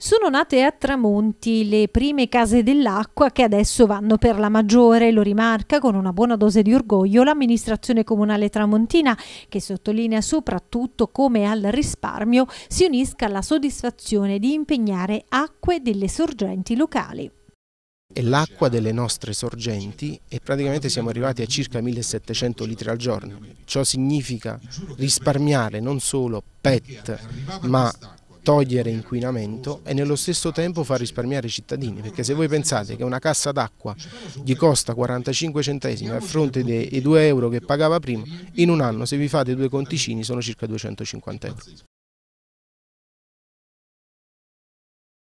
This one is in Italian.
Sono nate a Tramonti le prime case dell'acqua che adesso vanno per la maggiore, lo rimarca con una buona dose di orgoglio l'amministrazione comunale tramontina che sottolinea soprattutto come al risparmio si unisca la soddisfazione di impegnare acque delle sorgenti locali e l'acqua delle nostre sorgenti e praticamente siamo arrivati a circa 1700 litri al giorno. Ciò significa risparmiare non solo PET ma togliere inquinamento e nello stesso tempo far risparmiare i cittadini, perché se voi pensate che una cassa d'acqua gli costa 45 centesimi a fronte dei 2 euro che pagava prima, in un anno se vi fate due conticini sono circa 250 euro.